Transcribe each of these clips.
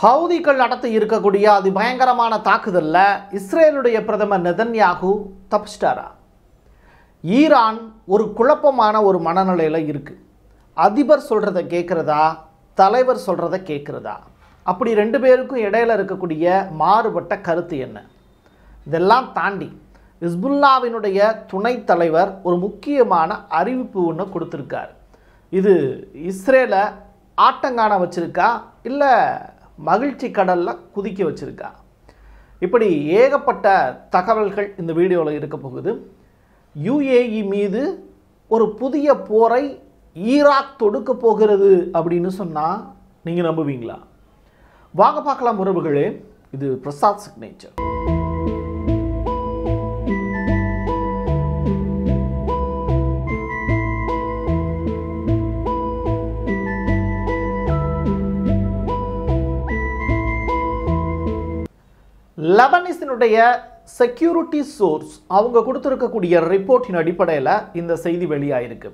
ஹவுதிகள் நடத்தி இருக்கக்கூடிய அது பயங்கரமான தாக்குதலில் இஸ்ரேலுடைய பிரதமர் நெதன்யாகு தப்பிச்சிட்டாரா ஈரான் ஒரு குழப்பமான ஒரு மனநிலையில் இருக்குது அதிபர் சொல்கிறத கேட்குறதா தலைவர் சொல்கிறத கேட்குறதா அப்படி ரெண்டு பேருக்கும் இடையில் இருக்கக்கூடிய மாறுபட்ட கருத்து என்ன இதெல்லாம் தாண்டி இஸ்புல்லாவினுடைய துணைத் தலைவர் ஒரு முக்கியமான அறிவிப்பு ஒன்று கொடுத்துருக்கார் இது இஸ்ரேலை ஆட்டங்கான வச்சுருக்கா இல்லை மகிழ்ச்சி கடலில் குதிக்க வச்சுருக்கா இப்படி ஏகப்பட்ட தகவல்கள் இந்த வீடியோவில் இருக்க போகுது யுஏஇ மீது ஒரு புதிய போரை ஈராக் தொடுக்க போகிறது அப்படின்னு சொன்னால் நீங்கள் நம்புவீங்களா வாங்க பார்க்கலாம் உறவுகளே இது பிரசாத் சிக்னேச்சர் லெபனிஸினுடைய செக்யூரிட்டி சோர்ஸ் அவங்க கொடுத்துருக்கக்கூடிய ரிப்போர்ட்டின் அடிப்படையில் இந்த செய்தி வெளியாயிருக்கு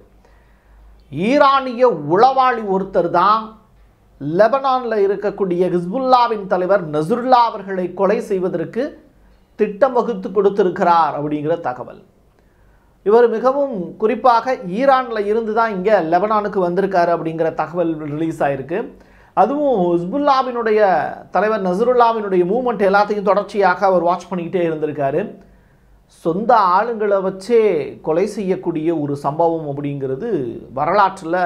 ஈரானிய உளவாளி ஒருத்தர் தான் லெபனானில் இருக்கக்கூடிய ஹிஸ்புல்லாவின் தலைவர் நசுருல்லா அவர்களை கொலை செய்வதற்கு திட்டம் வகுத்து கொடுத்திருக்கிறார் அப்படிங்கிற தகவல் இவர் மிகவும் குறிப்பாக ஈரானில் இருந்து தான் இங்கே லெபனானுக்கு வந்திருக்காரு அப்படிங்கிற தகவல் ரிலீஸ் ஆயிருக்கு அதுவும் ஹிஸ்புல்லாவினுடைய தலைவர் நசருல்லாவினுடைய மூமெண்ட் எல்லாத்தையும் தொடர்ச்சியாக அவர் வாட்ச் பண்ணிக்கிட்டே இருந்திருக்காரு சொந்த ஆளுங்களை வச்சே கொலை செய்யக்கூடிய ஒரு சம்பவம் அப்படிங்கிறது வரலாற்றில்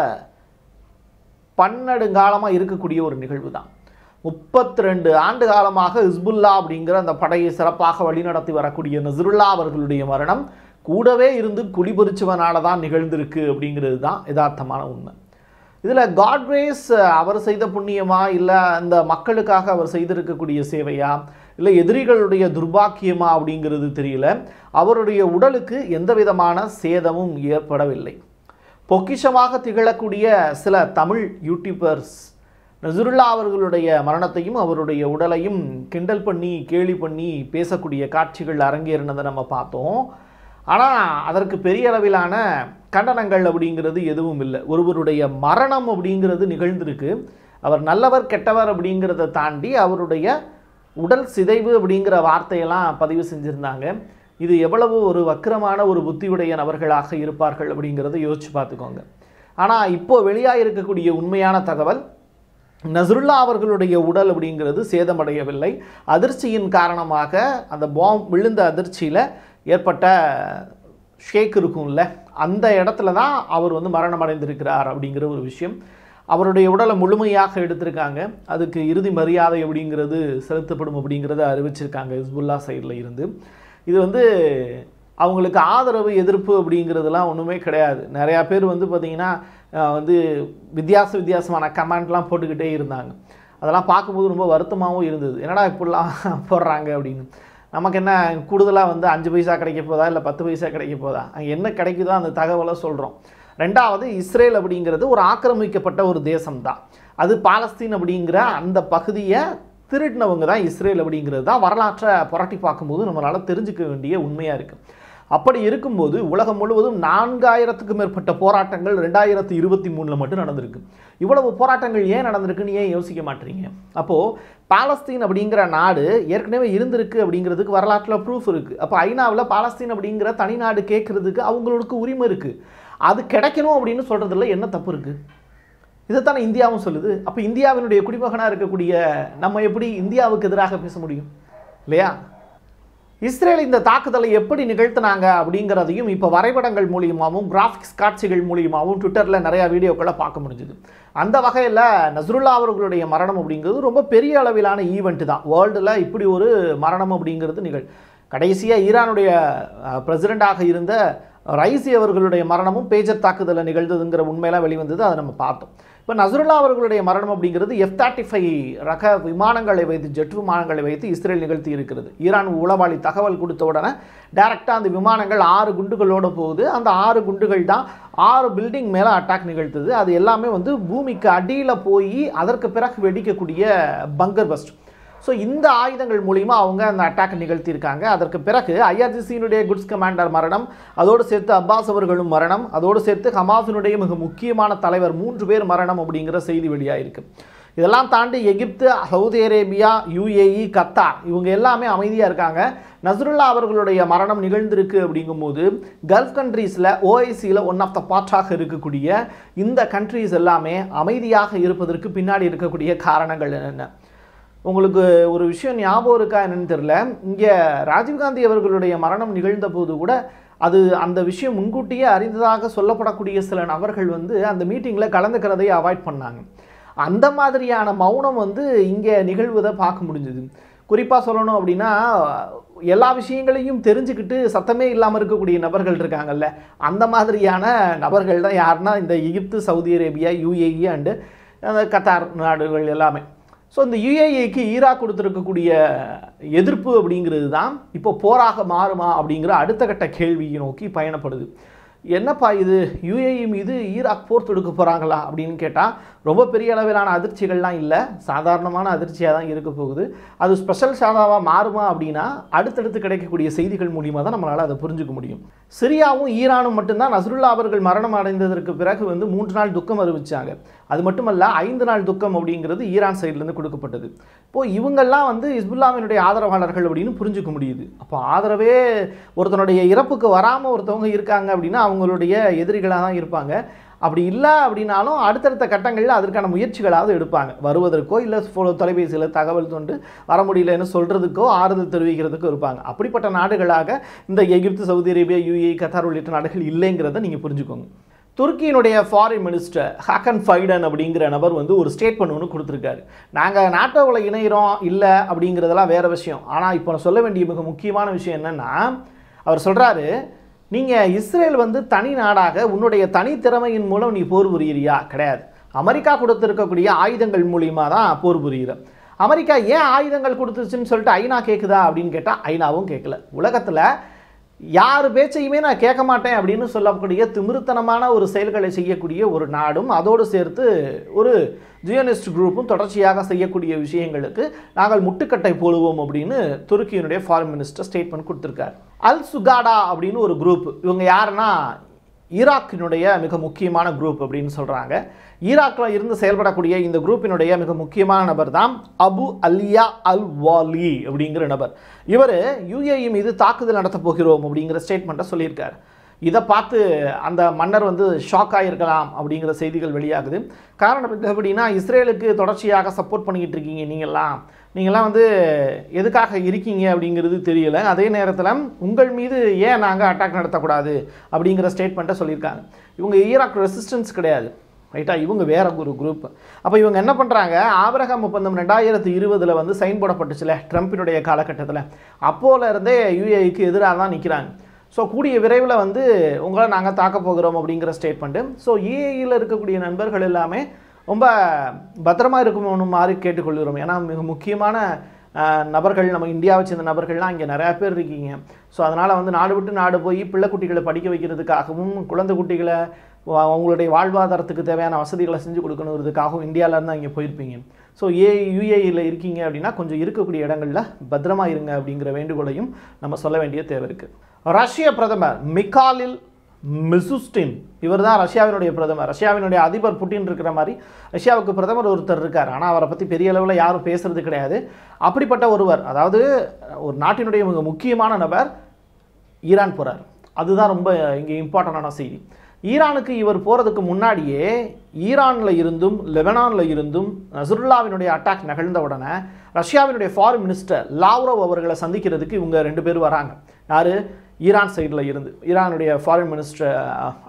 பன்னெடுங்காலமாக இருக்கக்கூடிய ஒரு நிகழ்வு தான் முப்பத்தி ரெண்டு ஆண்டு காலமாக ஹிஸ்புல்லா அப்படிங்கிற அந்த படையை சிறப்பாக வழிநடத்தி வரக்கூடிய நசருல்லா அவர்களுடைய மரணம் கூடவே இருந்து குடிபறிச்சவனால தான் நிகழ்ந்திருக்கு அப்படிங்கிறது தான் யதார்த்தமான உண்மை இதில் காட்வேஸ் அவர் செய்த புண்ணியமா இல்லை அந்த மக்களுக்காக அவர் செய்திருக்கக்கூடிய சேவையா இல்லை எதிரிகளுடைய துர்பாக்கியமா அப்படிங்கிறது தெரியல அவருடைய உடலுக்கு எந்த விதமான சேதமும் ஏற்படவில்லை பொக்கிஷமாக திகழக்கூடிய சில தமிழ் யூடியூபர்ஸ் நசுருல்லா அவர்களுடைய மரணத்தையும் அவருடைய உடலையும் கிண்டல் பண்ணி கேலி பண்ணி பேசக்கூடிய காட்சிகள் அரங்கேறினதை நம்ம பார்த்தோம் ஆனால் அதற்கு பெரிய அளவிலான கண்டனங்கள் அப்படிங்கிறது எதுவும் இல்லை ஒருவருடைய மரணம் அப்படிங்கிறது நிகழ்ந்திருக்கு அவர் நல்லவர் கெட்டவர் அப்படிங்கிறத தாண்டி அவருடைய உடல் சிதைவு அப்படிங்கிற வார்த்தையெல்லாம் பதிவு செஞ்சுருந்தாங்க இது எவ்வளவு ஒரு வக்கரமான ஒரு புத்தியுடைய நபர்களாக இருப்பார்கள் அப்படிங்கிறத யோசித்து பார்த்துக்கோங்க ஆனால் இப்போது வெளியாக இருக்கக்கூடிய உண்மையான தகவல் நசருல்லா அவர்களுடைய உடல் அப்படிங்கிறது சேதமடையவில்லை அதிர்ச்சியின் காரணமாக அந்த பாம் விழுந்த அதிர்ச்சியில் ஏற்பட்ட ஷேக் இருக்கும்ல அந்த இடத்துல தான் அவர் வந்து மரணம் அடைந்திருக்கிறார் அப்படிங்கிற ஒரு விஷயம் அவருடைய உடலை முழுமையாக எடுத்திருக்காங்க அதுக்கு இறுதி மரியாதை அப்படிங்கிறது செலுத்தப்படும் அப்படிங்கிறத அறிவிச்சிருக்காங்க ஹிஸ்புல்லா சைடில் இருந்து இது வந்து அவங்களுக்கு ஆதரவு எதிர்ப்பு அப்படிங்கிறதுலாம் ஒன்றுமே கிடையாது நிறையா பேர் வந்து பார்த்திங்கன்னா வந்து வித்தியாச வித்தியாசமான கமெண்ட்லாம் போட்டுக்கிட்டே இருந்தாங்க அதெல்லாம் பார்க்கும்போது ரொம்ப வருத்தமாகவும் இருந்தது என்னடா இப்படிலாம் போடுறாங்க அப்படின்னு நமக்கு என்ன கூடுதலாக வந்து அஞ்சு பைசா கிடைக்க போதா இல்லை பத்து பைசா கிடைக்க போதா அங்கே என்ன கிடைக்குதோ அந்த தகவலை சொல்கிறோம் ரெண்டாவது இஸ்ரேல் அப்படிங்கிறது ஒரு ஆக்கிரமிக்கப்பட்ட ஒரு தேசம்தான் அது பாலஸ்தீன் அப்படிங்கிற அந்த பகுதியை திருடினவங்க தான் இஸ்ரேல் அப்படிங்கிறது தான் வரலாற்றை புரட்டி பார்க்கும்போது நம்மளால் தெரிஞ்சுக்க வேண்டிய உண்மையாக இருக்குது அப்படி இருக்கும்போது உலகம் முழுவதும் நான்காயிரத்துக்கு மேற்பட்ட போராட்டங்கள் ரெண்டாயிரத்து இருபத்தி மூணில் மட்டும் நடந்திருக்கு இவ்வளவு போராட்டங்கள் ஏன் நடந்திருக்குன்னு ஏன் யோசிக்க மாட்டீங்க அப்போது பாலஸ்தீன் அப்படிங்கிற நாடு ஏற்கனவே இருந்திருக்கு அப்படிங்கிறதுக்கு வரலாற்றில் ப்ரூஃப் இருக்குது அப்போ ஐநாவில் பாலஸ்தீன் அப்படிங்கிற தனி நாடு கேட்குறதுக்கு அவங்களுக்கு உரிமை இருக்குது அது கிடைக்கணும் அப்படின்னு சொல்கிறதுல என்ன தப்பு இருக்குது இதைத்தானே இந்தியாவும் சொல்லுது அப்போ இந்தியாவினுடைய குடிமகனாக இருக்கக்கூடிய நம்ம எப்படி இந்தியாவுக்கு எதிராக பேச முடியும் இல்லையா இஸ்ரேல் இந்த தாக்குதலை எப்படி நிகழ்த்தினாங்க அப்படிங்கிறதையும் இப்போ வரைபடங்கள் மூலியமாகவும் கிராஃபிக்ஸ் காட்சிகள் மூலியமாகவும் ட்விட்டரில் நிறையா வீடியோக்களை பார்க்க முடிஞ்சுது அந்த வகையில் நஸ்ருல்லா அவர்களுடைய மரணம் அப்படிங்கிறது ரொம்ப பெரிய அளவிலான ஈவெண்ட்டு தான் வேர்ல்டில் இப்படி ஒரு மரணம் அப்படிங்கிறது நிகழ் கடைசியாக ஈரானுடைய பிரசிடெண்டாக இருந்த ரைசி அவர்களுடைய மரணமும் பேஜர் தாக்குதலை நிகழ்ந்ததுங்கிற உண்மையெல்லாம் வெளிவந்தது அதை நம்ம பார்த்தோம் இப்போ நசருல்லா அவர்களுடைய மரணம் அப்படிங்கிறது எஃப் தேர்ட்டி ஃபைவ் ரக விமானங்களை வைத்து ஜெட் விமானங்களை வைத்து இஸ்ரேல் நிகழ்த்தி இருக்கிறது ஈரான் உளவாளி தகவல் கொடுத்த உடனே டைரெக்டாக அந்த விமானங்கள் ஆறு குண்டுகளோடு போகுது அந்த ஆறு குண்டுகள் தான் ஆறு பில்டிங் மேலே அட்டாக் நிகழ்த்துது அது எல்லாமே வந்து பூமிக்கு அடியில் போய் அதற்கு பிறகு வெடிக்கக்கூடிய பங்கர் பஸ்ட் ஸோ இந்த ஆயுதங்கள் மூலிமா அவங்க அந்த அட்டாக் நிகழ்த்தியிருக்காங்க அதற்கு பிறகு ஐஆர்ஜிசியினுடைய குட்ஸ் கமாண்டர் மரணம் அதோடு சேர்த்து அப்பாஸ் அவர்களும் மரணம் அதோடு சேர்த்து ஹமாஸினுடைய மிக முக்கியமான தலைவர் மூன்று பேர் மரணம் அப்படிங்கிற செய்தி வெளியாகிருக்கு இதெல்லாம் தாண்டி Egypt Saudi Arabia UAE Qatar இவங்க எல்லாமே அமைதியாக இருக்காங்க நசருல்லா அவர்களுடைய மரணம் நிகழ்ந்திருக்கு அப்படிங்கும்போது கல்ஃப் கண்ட்ரீஸில் ஓஐசியில் ஒன் ஆஃப் த பார்ட்டாக இருக்கக்கூடிய இந்த கண்ட்ரீஸ் எல்லாமே அமைதியாக இருப்பதற்கு பின்னாடி இருக்கக்கூடிய காரணங்கள் என்னென்ன உங்களுக்கு ஒரு விஷயம் ஞாபகம் இருக்கா என்னன்னு தெரில இங்கே ராஜீவ்காந்தி அவர்களுடைய மரணம் நிகழ்ந்த போது கூட அது அந்த விஷயம் முன்கூட்டியே அறிந்ததாக சொல்லப்படக்கூடிய சில நபர்கள் வந்து அந்த மீட்டிங்கில் கலந்துக்கிறதை அவாய்ட் பண்ணாங்க அந்த மாதிரியான மௌனம் வந்து இங்கே நிகழ்வதை பார்க்க முடிஞ்சது குறிப்பாக சொல்லணும் அப்படின்னா எல்லா விஷயங்களையும் தெரிஞ்சுக்கிட்டு சத்தமே இல்லாமல் இருக்கக்கூடிய நபர்கள் இருக்காங்கல்ல அந்த மாதிரியான நபர்கள் தான் யாருன்னா இந்த Egypt Saudi Arabia UAE and Qatar நாடுகள் எல்லாமே ஸோ இந்த யுஏஏக்கு ஈராக் கொடுத்துருக்கக்கூடிய எதிர்ப்பு அப்படிங்கிறது தான் இப்போ போராக மாறுமா அப்படிங்கிற அடுத்த கட்ட கேள்வியை நோக்கி பயணப்படுது என்னப்பா இது யுஏஇ e மீது ஈராக் போர் தொடுக்க போகிறாங்களா அப்படின்னு கேட்டால் ரொம்ப பெரிய அளவிலான அதிர்ச்சிகள்லாம் இல்லை சாதாரணமான அதிர்ச்சியாக தான் இருக்க போகுது அது ஸ்பெஷல் சாதாவாக மாறுமா அப்படின்னா அடுத்தடுத்து கிடைக்கக்கூடிய செய்திகள் மூலியமாக தான் நம்மளால் அதை புரிஞ்சுக்க முடியும் சிரியாவும் ஈரானும் மட்டும்தான் நசருல்லா அவர்கள் மரணம் அடைந்ததற்கு பிறகு வந்து மூன்று நாள் துக்கம் அறிவித்தாங்க அது மட்டுமல்ல ஐந்து நாள் துக்கம் அப்படிங்கிறது ஈரான் சைட்லேருந்து கொடுக்கப்பட்டது இப்போது இவங்கெல்லாம் வந்து இஸ்புல்லாமினுடைய ஆதரவாளர்கள் அப்படின்னு புரிஞ்சுக்க முடியுது அப்போ ஆதரவே ஒருத்தனுடைய இறப்புக்கு வராமல் ஒருத்தவங்க இருக்காங்க அப்படின்னா அவங்களுடைய எதிரிகளாக தான் இருப்பாங்க அப்படி இல்லை அப்படின்னாலும் அடுத்தடுத்த கட்டங்களில் அதற்கான முயற்சிகளாவது எடுப்பாங்க வருவதற்கோ இல்லை தொலைபேசியில் தகவல் தொண்டு வர முடியலன்னு சொல்கிறதுக்கோ ஆறுதல் தெரிவிக்கிறதுக்கோ இருப்பாங்க அப்படிப்பட்ட நாடுகளாக இந்த Egypt Saudi Arabia UAE Qatar உள்ளிட்ட நாடுகள் இல்லைங்கிறத நீங்கள் புரிஞ்சுக்கோங்க துருக்கியினுடைய ஃபாரின் மினிஸ்டர் ஹக்கன் ஃபைடன் அப்படிங்கிற நபர் வந்து ஒரு ஸ்டேட்மெண்ட் ஒன்று கொடுத்துருக்காரு நாங்கள் நாட்டோவில் இணைகிறோம் இல்லை அப்படிங்கிறதெல்லாம் வேறு விஷயம் ஆனால் இப்போ நான் சொல்ல வேண்டிய மிக முக்கியமான விஷயம் என்னென்னா அவர் சொல்கிறாரு நீங்கள் இஸ்ரேல் வந்து தனி நாடாக உன்னுடைய தனித்திறமையின் மூலம் நீ போர் புரியிறியா கிடையாது அமெரிக்கா கொடுத்துருக்கக்கூடிய ஆயுதங்கள் மூலியமாக தான் போர் புரியுற அமெரிக்கா ஏன் ஆயுதங்கள் கொடுத்துருச்சுன்னு சொல்லிட்டு ஐநா கேட்குதா அப்படின்னு கேட்டால் ஐநாவும் கேட்கல உலகத்தில் யார் பேச்சையுமே நான் கேட்க மாட்டேன் அப்படின்னு சொல்லக்கூடிய திமிருத்தனமான ஒரு செயல்களை செய்யக்கூடிய ஒரு நாடும் அதோடு சேர்த்து ஒரு ஜியோனிஸ்ட் குரூப்பும் தொடர்ச்சியாக செய்யக்கூடிய விஷயங்களுக்கு நாங்கள் முட்டுக்கட்டை போடுவோம் அப்படின்னு துருக்கியினுடைய ஃபாரின் மினிஸ்டர் ஸ்டேட்மெண்ட் கொடுத்துருக்காரு அல் சுகாடா அப்படின்னு ஒரு குரூப் இவங்க யாருன்னா ஈராக்கினுடைய மிக முக்கியமான குரூப் அப்படின்னு சொல்கிறாங்க ஈராக்கில் இருந்து செயல்படக்கூடிய இந்த குரூப்பினுடைய மிக முக்கியமான நபர் தான் அபு அலியா அல் வாலி அப்படிங்கிற நபர் இவர் யுஏஇ மீது தாக்குதல் நடத்தப் போகிறோம் அப்படிங்கிற ஸ்டேட்மெண்ட்டை சொல்லியிருக்கார் இதை பார்த்து அந்த மன்னர் வந்து ஷாக் ஆகியிருக்கலாம் அப்படிங்கிற செய்திகள் வெளியாகுது காரணம் எப்படின்னா இஸ்ரேலுக்கு தொடர்ச்சியாக சப்போர்ட் பண்ணிக்கிட்டு இருக்கீங்க நீங்கள்லாம் நீங்கள்லாம் வந்து எதுக்காக இருக்கீங்க அப்படிங்கிறது தெரியல அதே நேரத்தில் உங்கள் மீது ஏன் நாங்கள் அட்டாக் நடத்தக்கூடாது அப்படிங்கிற ஸ்டேட்மெண்ட்டை சொல்லியிருக்காங்க இவங்க ஈராக் ரெசிஸ்டன்ஸ் கிடையாது ரைட்டா இவங்க வேற ஒரு குரூப் அப்போ இவங்க என்ன பண்ணுறாங்க ஆபரகம் ஒப்பந்தம் ரெண்டாயிரத்து இருபதில் வந்து சைன் போடப்பட்டுச்சுல ட்ரம்ப்பினுடைய காலகட்டத்தில் அப்போல இருந்தே யூஏக்கு எதிராக தான் நிற்கிறாங்க ஸோ கூடிய விரைவில் வந்து உங்களை நாங்கள் தாக்க போகிறோம் அப்படிங்கிற ஸ்டேட்மெண்ட்டு ஸோ ஏஐயில் இருக்கக்கூடிய நண்பர்கள் எல்லாமே ரொம்ப பத்திரமாக இருக்கணும் மாதிரி கேட்டுக்கொள்கிறோம் ஏன்னா மிக முக்கியமான நபர்கள் நம்ம இந்தியாவை சேர்ந்த நபர்கள்லாம் இங்கே நிறையா பேர் இருக்கீங்க ஸோ அதனால் வந்து நாடு விட்டு நாடு போய் பிள்ளை குட்டிகளை படிக்க வைக்கிறதுக்காகவும் குழந்தை குட்டிகளை அவங்களுடைய வாழ்வாதாரத்துக்கு தேவையான வசதிகளை செஞ்சு கொடுக்கணுங்கிறதுக்காகவும் இந்தியாவிலேருந்து தான் இங்கே போயிருப்பீங்க ஸோ ஏ யூஏயில் இருக்கீங்க அப்படின்னா கொஞ்சம் இருக்கக்கூடிய இடங்களில் பத்திரமா இருங்க அப்படிங்கிற வேண்டுகோளையும் நம்ம சொல்ல வேண்டிய தேவை இருக்குது ரஷ்ய பிரதமர் மிகாலில் மிசுஸ்டின் இவர் தான் ரஷ்யாவினுடைய பிரதமர் ரஷ்யாவினுடைய அதிபர் புட்டின் இருக்கிற மாதிரி ரஷ்யாவுக்கு பிரதமர் ஒருத்தர் இருக்கார் ஆனால் அவரை பற்றி பெரிய அளவில் யாரும் பேசுறது கிடையாது அப்படிப்பட்ட ஒருவர் அதாவது ஒரு நாட்டினுடைய மிக முக்கியமான நபர் ஈரான் போகிறார் அதுதான் ரொம்ப இங்கே இம்பார்ட்டண்டான செய்தி ஈரானுக்கு இவர் போகிறதுக்கு முன்னாடியே ஈரானில் இருந்தும் லெபனானில் இருந்தும் நசுருல்லாவினுடைய அட்டாக் நிகழ்ந்த உடனே ரஷ்யாவினுடைய ஃபாரின் மினிஸ்டர் லாவ்ரவ் அவர்களை சந்திக்கிறதுக்கு இவங்க ரெண்டு பேர் வராங்க யார் ஈரான் சைடில் இருந்து ஈரானுடைய ஃபாரின் மினிஸ்டர்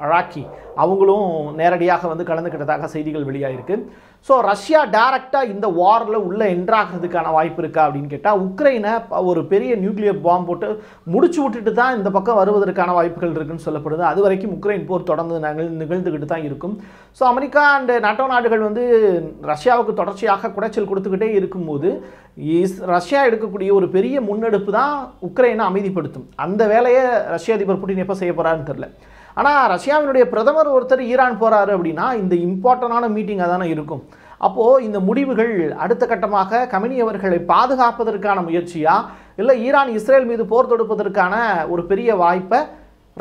அராக்கி அவங்களும் நேரடியாக வந்து கலந்துக்கிட்டதாக செய்திகள் வெளியாகிருக்கு ஸோ ரஷ்யா டைரக்டாக இந்த வாரில் உள்ளே என்ட்ராகிறதுக்கான வாய்ப்பு இருக்கா அப்படின்னு கேட்டால் உக்ரைனை ஒரு பெரிய நியூக்ளியர் பாம்பு போட்டு முடிச்சு விட்டுட்டு தான் இந்த பக்கம் வருவதற்கான வாய்ப்புகள் இருக்குன்னு சொல்லப்படுது அது வரைக்கும் உக்ரைன் போர் தொடர்ந்து நாங்கள் நிகழ்ந்துக்கிட்டு தான் இருக்கும் ஸோ அமெரிக்கா அண்டு நாட்டோ நாடுகள் வந்து ரஷ்யாவுக்கு தொடர்ச்சியாக குடைச்சல் கொடுத்துக்கிட்டே இருக்கும்போது ரஷ்யா எடுக்கக்கூடிய ஒரு பெரிய முன்னெடுப்பு தான் உக்ரைனை அமைதிப்படுத்தும் அந்த வேலையை வேலையை ரஷ்ய அதிபர் புட்டின் எப்போ செய்ய போகிறான்னு தெரில ஆனால் ரஷ்யாவினுடைய பிரதமர் ஒருத்தர் ஈரான் போகிறாரு அப்படின்னா இந்த இம்பார்ட்டண்டான மீட்டிங்காக தானே இருக்கும் அப்போது இந்த முடிவுகள் அடுத்த கட்டமாக கமினி அவர்களை பாதுகாப்பதற்கான முயற்சியா இல்லை ஈரான் இஸ்ரேல் மீது போர் தொடுப்பதற்கான ஒரு பெரிய வாய்ப்பை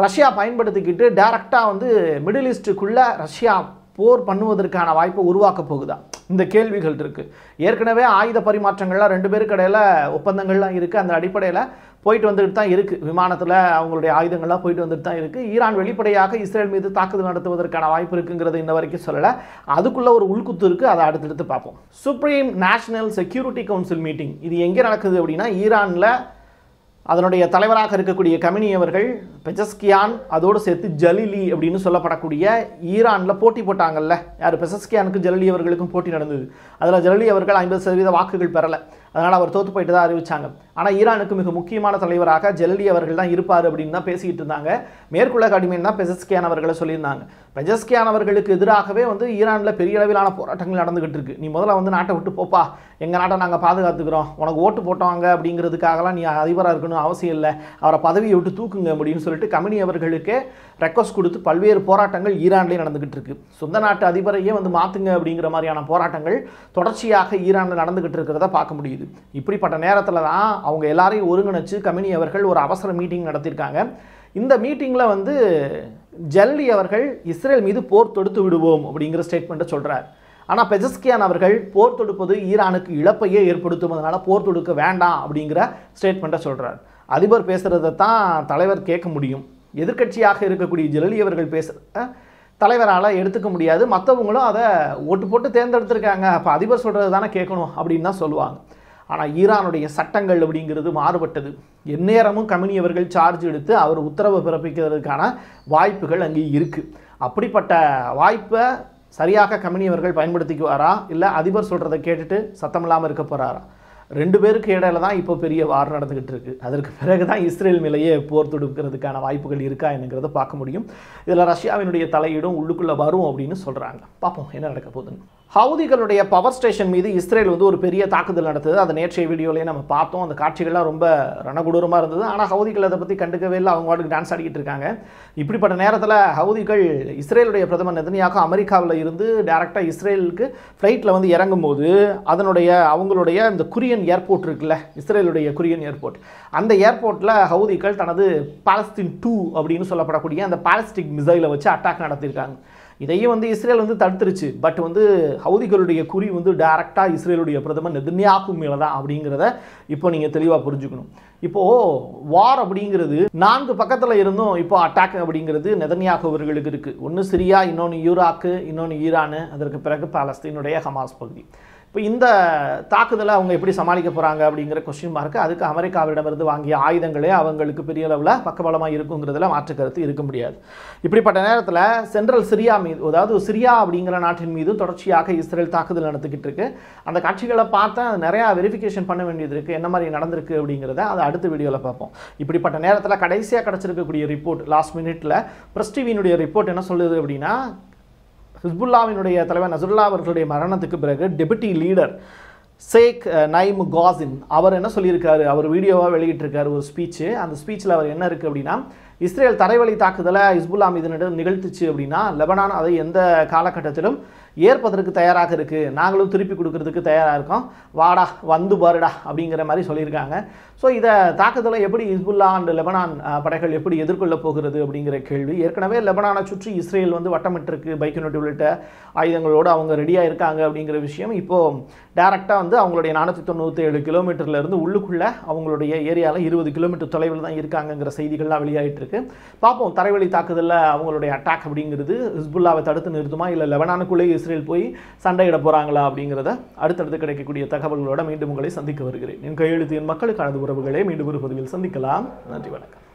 ரஷ்யா பயன்படுத்திக்கிட்டு டேரெக்டாக வந்து மிடில் ஈஸ்ட்டுக்குள்ளே ரஷ்யா போர் பண்ணுவதற்கான வாய்ப்பு உருவாக்க போகுதா இந்த கேள்விகள் இருக்குது ஏற்கனவே ஆயுத பரிமாற்றங்கள்லாம் ரெண்டு பேருக்கு இடையில ஒப்பந்தங்கள்லாம் இருக்குது அந்த அடிப்படையில் போயிட்டு வந்துட்டு தான் இருக்குது விமானத்தில் அவங்களுடைய ஆயுதங்கள்லாம் போயிட்டு வந்துட்டு தான் இருக்குது ஈரான் வெளிப்படையாக இஸ்ரேல் மீது தாக்குதல் நடத்துவதற்கான வாய்ப்பு இருக்குங்கிறது இன்ன வரைக்கும் சொல்லலை அதுக்குள்ளே ஒரு உள்குத்து இருக்குது அதை அடுத்தடுத்து பார்ப்போம் supreme national security council meeting இது எங்கே நடக்குது அப்படின்னா ஈரானில் அதனுடைய தலைவராக இருக்கக்கூடிய கமினி அவர்கள் பெசஸ்கியான் அதோடு சேர்த்து ஜலிலி அப்படின்னு சொல்லப்படக்கூடிய ஈரானில் போட்டி போட்டாங்கல்ல யார் பெசஸ்கியானுக்கு ஜலிலி அவர்களுக்கும் போட்டி நடந்தது அதில் ஜலிலி அவர்கள் ஐம்பது சதவீத வாக்குகள் பெறலை அதனால் அவர் தோற்று போயிட்டு தான் அறிவித்தாங்க ஆனால் ஈரானுக்கு மிக முக்கியமான தலைவராக ஜெல்லி அவர்கள் தான் இருப்பார் அப்படின்னு தான் பேசிகிட்டு இருந்தாங்க மேற்குள்ள கடுமைன்னு தான் பெஜஸ்கியான் அவர்களை சொல்லியிருந்தாங்க பெஜஸ்கியான் அவர்களுக்கு எதிராகவே வந்து ஈரானில் பெரிய அளவிலான போராட்டங்கள் நடந்துகிட்டு இருக்கு நீ முதல்ல வந்து நாட்டை விட்டு போப்பா எங்கள் நாட்டை நாங்கள் பாதுகாத்துக்கிறோம் உனக்கு ஓட்டு போட்டவங்க அப்படிங்கிறதுக்காகலாம் நீ அதிபராக இருக்கணும் அவசியம் இல்லை அவரை பதவியை விட்டு தூக்குங்க அப்படின்னு சொல்லிட்டு கமினி அவர்களுக்கு ரெக்வஸ்ட் கொடுத்து பல்வேறு போராட்டங்கள் ஈரான்லேயே நடந்துகிட்டு இருக்கு சொந்த நாட்டு அதிபரையே வந்து மாற்றுங்க அப்படிங்கிற மாதிரியான போராட்டங்கள் தொடர்ச்சியாக ஈரானில் நடந்துகிட்டு இருக்கிறத பார்க்க முடியுது இப்படிப்பட்ட நேரத்தில் தான் அவங்க எல்லாரையும் ஒருங்கிணைச்சு கமினி அவர்கள் ஒரு அவசர மீட்டிங் நடத்தியிருக்காங்க இந்த மீட்டிங்கில் வந்து ஜல்லி அவர்கள் இஸ்ரேல் மீது போர் தொடுத்து விடுவோம் அப்படிங்கிற ஸ்டேட்மெண்ட்டை சொல்கிறார் ஆனால் பெஜஸ்கியான் அவர்கள் போர் தொடுப்பது ஈரானுக்கு இழப்பையே ஏற்படுத்தும் அதனால் போர் தொடுக்க வேண்டாம் அப்படிங்கிற ஸ்டேட்மெண்ட்டை சொல்கிறார் அதிபர் பேசுகிறத தான் தலைவர் கேட்க முடியும் எதிர்கட்சியாக இருக்கக்கூடிய ஜெலலி அவர்கள் பேசுகிற தலைவரால் எடுத்துக்க முடியாது மற்றவங்களும் அதை ஓட்டு போட்டு தேர்ந்தெடுத்திருக்காங்க அப்போ அதிபர் சொல்கிறது தானே கேட்கணும் அப்படின்னு தான் சொல்லுவாங்க ஆனால் ஈரானுடைய சட்டங்கள் அப்படிங்கிறது மாறுபட்டது எந்நேரமும் கமினியவர்கள் சார்ஜ் எடுத்து அவர் உத்தரவு பிறப்பிக்கிறதுக்கான வாய்ப்புகள் அங்கே இருக்குது அப்படிப்பட்ட வாய்ப்பை சரியாக கம்பெனி அவர்கள் பயன்படுத்திக்குவாரா இல்லை அதிபர் சொல்கிறத கேட்டுட்டு சத்தம் இல்லாமல் இருக்க போகிறாரா ரெண்டு பேருக்கு இடையில தான் இப்போ பெரிய வார் நடந்துக்கிட்டு இருக்கு அதற்கு பிறகு தான் இஸ்ரேல் மேலேயே போர் தொடுக்கிறதுக்கான வாய்ப்புகள் இருக்கா என்னங்கிறத பார்க்க முடியும் இதில் ரஷ்யாவினுடைய தலையீடும் உள்ளுக்குள்ளே வரும் அப்படின்னு சொல்கிறாங்க பார்ப்போம் என்ன நடக்க போகுதுன்னு ஹவுதிகளுடைய பவர் ஸ்டேஷன் மீது இஸ்ரேல் வந்து ஒரு பெரிய தாக்குதல் நடத்துது அது நேற்றைய வீடியோலேயே நம்ம பார்த்தோம் அந்த காட்சிகள்லாம் ரொம்ப ரணகுடூரமாக இருந்தது ஆனால் ஹவுதிகள் அதை பற்றி கண்டுக்கவே இல்லை அவங்க வாட்டுக்கு டான்ஸ் ஆடிக்கிட்டு இருக்காங்க இப்படிப்பட்ட நேரத்தில் ஹவுதிகள் இஸ்ரேலுடைய பிரதமர் நெதனியாக அமெரிக்காவில் இருந்து டேரெக்டாக இஸ்ரேலுக்கு ஃப்ளைட்டில் வந்து இறங்கும்போது அதனுடைய அவங்களுடைய இந்த குரியன் ஏர்போர்ட் இருக்குல்ல இஸ்ரேலுடைய குரியன் ஏர்போர்ட் அந்த ஏர்போர்ட்டில் ஹவுதிகள் தனது பாலஸ்தீன் டூ அப்படின்னு சொல்லப்படக்கூடிய அந்த பாலஸ்டிக் மிசைலை வச்சு அட்டாக் நடத்தியிருக்காங்க இதையும் வந்து இஸ்ரேல் வந்து தடுத்துருச்சு பட் வந்து ஹவுதிகளுடைய குறி வந்து டைரெக்டாக இஸ்ரேலுடைய பிரதமர் நெதுன்யாக்கு மேலே தான் அப்படிங்கிறத இப்போ நீங்கள் தெளிவாக புரிஞ்சுக்கணும் இப்போது வார் அப்படிங்கிறது நான்கு பக்கத்தில் இருந்தும் இப்போ அட்டாக் அப்படிங்கிறது நெதன்யாக்கு அவர்களுக்கு இருக்குது ஒன்று சிரியா இன்னொன்று ஈராக்கு இன்னொன்று ஈரானு அதற்கு பிறகு பாலஸ்தீனுடைய ஹமாஸ் பகுதி இப்போ இந்த தாக்குதலை அவங்க எப்படி சமாளிக்க போகிறாங்க அப்படிங்கிற கொஸ்டின் மார்க்கு அதுக்கு அமெரிக்காவிடமிருந்து வாங்கிய ஆயுதங்களே அவங்களுக்கு பெரிய அளவில் பக்கபலமாக இருக்குங்கிறதுல மாற்று கருத்து இருக்க முடியாது இப்படிப்பட்ட நேரத்தில் சென்ட்ரல் சிரியா மீது அதாவது சிரியா அப்படிங்கிற நாட்டின் மீது தொடர்ச்சியாக இஸ்ரேல் தாக்குதல் நடந்துக்கிட்டு இருக்கு அந்த காட்சிகளை பார்த்தா நிறையா வெரிஃபிகேஷன் பண்ண வேண்டியது இருக்குது என்ன மாதிரி நடந்திருக்கு அப்படிங்கிறத அதை அடுத்த வீடியோவில் பார்ப்போம் இப்படிப்பட்ட நேரத்தில் கடைசியாக கிடச்சிருக்கக்கூடிய ரிப்போர்ட் லாஸ்ட் மினிட்ல பிரஸ்டிவியினுடைய ரிப்போர்ட் என்ன சொல்லுது அப்படின்னா ஹிஸ்புல்லாவினுடைய தலைவர் நசுல்லா அவர்களுடைய மரணத்துக்கு பிறகு deputy leader Sheikh Naim Qassem அவர் என்ன சொல்லியிருக்காரு அவர் வீடியோவாக வெளியிட்டிருக்காரு ஒரு ஸ்பீச்சு அந்த ஸ்பீச்சில் அவர் என்ன இருக்குது அப்படின்னா இஸ்ரேல் தரைவழி தாக்குதலை ஹிஸ்புல்லா மீது நிகழ்த்துச்சு அப்படின்னா லெபனான் அதை எந்த காலகட்டத்திலும் ஏற்பதற்கு தயாராக இருக்குது நாங்களும் திருப்பி கொடுக்கறதுக்கு தயாராக இருக்கோம் வாடா வந்து பாருடா அப்படிங்கிற மாதிரி சொல்லியிருக்காங்க ஸோ இதை தாக்குதலை எப்படி இஸ்புல்லா அண்ட் லெபனான் படைகள் எப்படி எதிர்கொள்ளப் போகிறது அப்படிங்கிற கேள்வி ஏற்கனவே லெபனானை சுற்றி இஸ்ரேல் வந்து வட்டமிட்டிருக்கு பைக்கனட்டு உள்ளிட்ட ஆயுதங்களோடு அவங்க ரெடியாக இருக்காங்க அப்படிங்கிற விஷயம் இப்போது டேரெக்டாக வந்து அவங்களுடைய நானூற்றி தொண்ணூற்றி ஏழு கிலோமீட்டர்லேருந்து உள்ளுக்குள்ளே அவங்களுடைய ஏரியாவில் இருபது கிலோமீட்டர் தொலைவில் தான் இருக்காங்கங்கிற செய்திகள்லாம் வெளியாகிட்டுருக்கு பார்ப்போம் தரைவழி தாக்குதலில் அவங்களுடைய அட்டாக் அப்படிங்கிறது ஹிஸ்புல்லாவை தடுத்து நிறுத்துமா இல்லை லெபனானுக்குள்ளேயே இஸ்ரேல் போய் சண்டையிட போகிறாங்களா அப்படிங்கிறத அடுத்தடுத்து கிடைக்கக்கூடிய தகவல்களோட மீண்டும் உங்களை சந்திக்க வருகிறேன் என் கையெழுத்து என் மக்களுக்கானது உறவுகளை மீண்டும் ஒரு பகுதியில் சந்திக்கலாம் நன்றி வணக்கம்